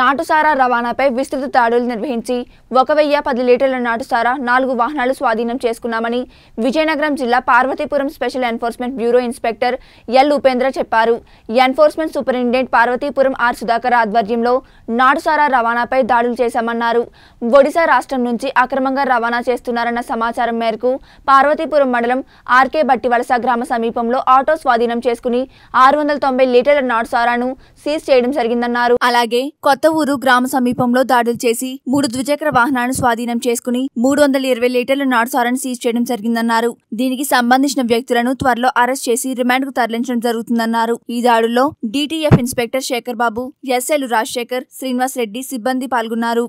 నాటుసారా రవాణాపై విస్తృత దాడులు నిర్వహించి ఒక వెయ్యి పది లీటర్ల నాటుసారా నాలుగు వాహనాలు స్వాధీనం చేసుకున్నామని విజయనగరం జిల్లా Parvathipuram special enforcement bureau inspector L Upendra చెప్పారు enforcement superintendent Parvathipuram R Sudhakar ఆధ్వర్యంలో నాటుసారా రవాణాపై దాడులు చేశామన్నారు ఒడిశా రాష్ట్రం నుంచి అక్రమంగా రవాణా చేస్తున్నారన్న సమాచారం మేరకు పార్వతీపురం మండలం ఆర్కే బట్టివలస గ్రామ సమీపంలో ఆటో స్వాధీనం చేసుకుని ఆరు వందల తొంభై లీటర్ల నాటుసారాను సీజ్ చేయడం జరిగిందన్నారు అలాగే కొత్త కొత్త ఊరు గ్రామ సమీపంలో దాడులు చేసి మూడు ద్విచక్ర వాహనాలను స్వాధీనం చేసుకుని మూడు వందల ఇరవై లీటర్ల నాడుసారాన్ని సీజ్ చేయడం జరిగిందన్నారు దీనికి సంబంధించిన వ్యక్తులను త్వరలో అరెస్ట్ చేసి రిమాండ్ కు తరలించడం జరుగుతుందన్నారు ఈ దాడుల్లో DTF inspector Sekhar Babu SL Rajasekhar Srinivas Reddy సిబ్బంది పాల్గొన్నారు